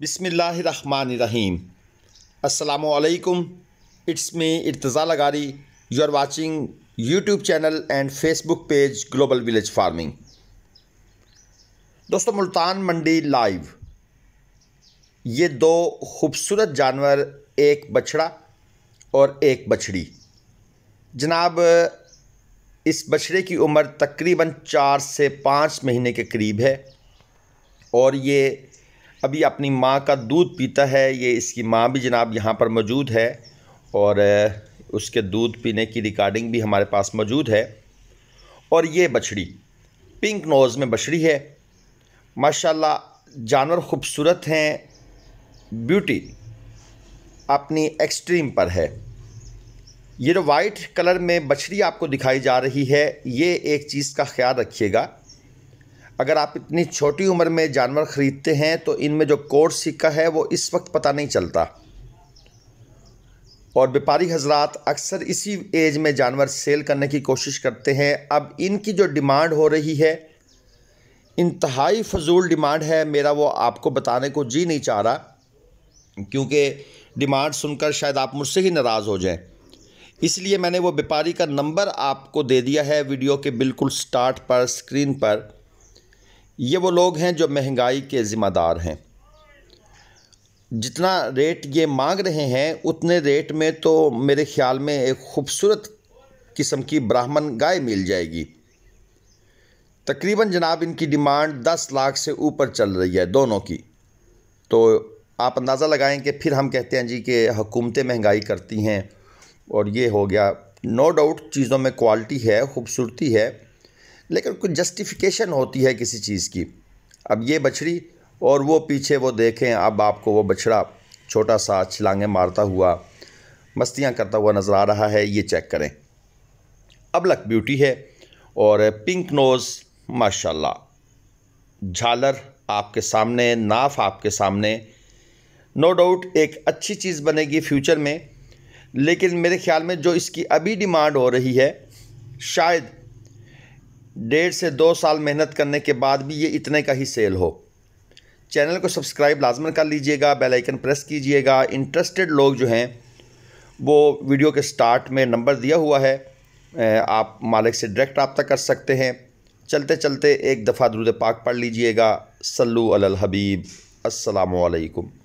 बिसमीम् असलकुम it's me Irtaza Lagari you are watching YouTube channel and Facebook page global village farming दोस्तों मुल्तान मंडी live ये दो खूबसूरत जानवर एक बछड़ा और एक बछड़ी जनाब इस बछड़े की उम्र तकरीबन चार से पाँच महीने के करीब है और ये अभी अपनी माँ का दूध पीता है ये इसकी माँ भी जनाब यहाँ पर मौजूद है और उसके दूध पीने की रिकॉर्डिंग भी हमारे पास मौजूद है और ये बछड़ी पिंक नोज़ में बछड़ी है माशाल्लाह जानवर खूबसूरत हैं ब्यूटी अपनी एक्सट्रीम पर है ये जो वाइट कलर में बछड़ी आपको दिखाई जा रही है ये एक चीज़ का ख्याल रखिएगा अगर आप इतनी छोटी उम्र में जानवर ख़रीदते हैं तो इनमें जो कोड सिक्का है वो इस वक्त पता नहीं चलता और व्यापारी हजरात अक्सर इसी एज में जानवर सेल करने की कोशिश करते हैं अब इनकी जो डिमांड हो रही है इंतहाई फजूल डिमांड है मेरा वो आपको बताने को जी नहीं चाह रहा क्योंकि डिमांड सुनकर शायद आप मुझसे ही नाराज़ हो जाएं इसलिए मैंने वो व्यापारी का नंबर आपको दे दिया है वीडियो के बिल्कुल स्टार्ट पर स्क्रीन पर ये वो लोग हैं जो महंगाई के ज़िम्मेदार हैं जितना रेट ये मांग रहे हैं उतने रेट में तो मेरे ख़्याल में एक खूबसूरत किस्म की ब्राह्मण गाय मिल जाएगी तकरीबन जनाब इनकी डिमांड दस लाख से ऊपर चल रही है दोनों की तो आप अंदाज़ा लगाएं कि फिर हम कहते हैं जी कि हुकूमतें महंगाई करती हैं और ये हो गया नो डाउट चीज़ों में क्वालिटी है खूबसूरती है लेकिन कुछ जस्टिफिकेशन होती है किसी चीज़ की अब ये बछड़ी और वो पीछे वो देखें अब आपको वो बछड़ा छोटा सा छलांगे मारता हुआ मस्तियाँ करता हुआ नज़र आ रहा है ये चेक करें अब लक ब्यूटी है और पिंक नोज़ माशाल्लाह झालर आपके सामने नाफ आपके सामने नो no डाउट एक अच्छी चीज़ बनेगी फ्यूचर में लेकिन मेरे ख्याल में जो इसकी अभी डिमांड हो रही है शायद डेढ़ से दो साल मेहनत करने के बाद भी ये इतने का ही सेल हो चैनल को सब्सक्राइब लाजमन कर लीजिएगा बेल आइकन प्रेस कीजिएगा इंटरेस्टेड लोग जो हैं वो वीडियो के स्टार्ट में नंबर दिया हुआ है आप मालिक से डायरेक्ट रबता कर सकते हैं चलते चलते एक दफ़ा दरुद पाक पढ़ लीजिएगा सल्लू अल हबीब असलकम